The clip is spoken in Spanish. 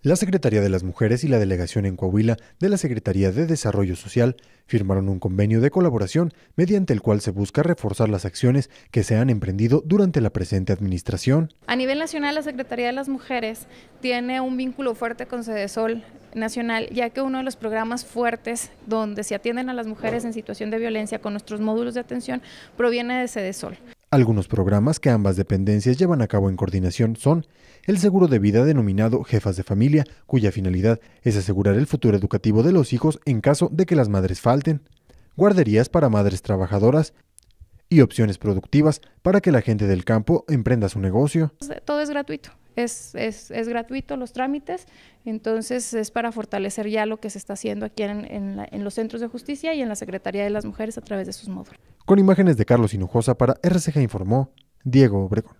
La Secretaría de las Mujeres y la Delegación en Coahuila de la Secretaría de Desarrollo Social firmaron un convenio de colaboración mediante el cual se busca reforzar las acciones que se han emprendido durante la presente administración. A nivel nacional, la Secretaría de las Mujeres tiene un vínculo fuerte con Cedesol nacional, ya que uno de los programas fuertes donde se atienden a las mujeres en situación de violencia con nuestros módulos de atención proviene de Cedesol. Algunos programas que ambas dependencias llevan a cabo en coordinación son el seguro de vida denominado Jefas de Familia, cuya finalidad es asegurar el futuro educativo de los hijos en caso de que las madres falten, guarderías para madres trabajadoras y opciones productivas para que la gente del campo emprenda su negocio. Todo es gratuito. Es, gratuito los trámites, entonces es para fortalecer ya lo que se está haciendo aquí en los centros de justicia y en la Secretaría de las Mujeres a través de sus módulos. Con imágenes de Carlos Hinojosa para RCG Informó, Diego Obregón.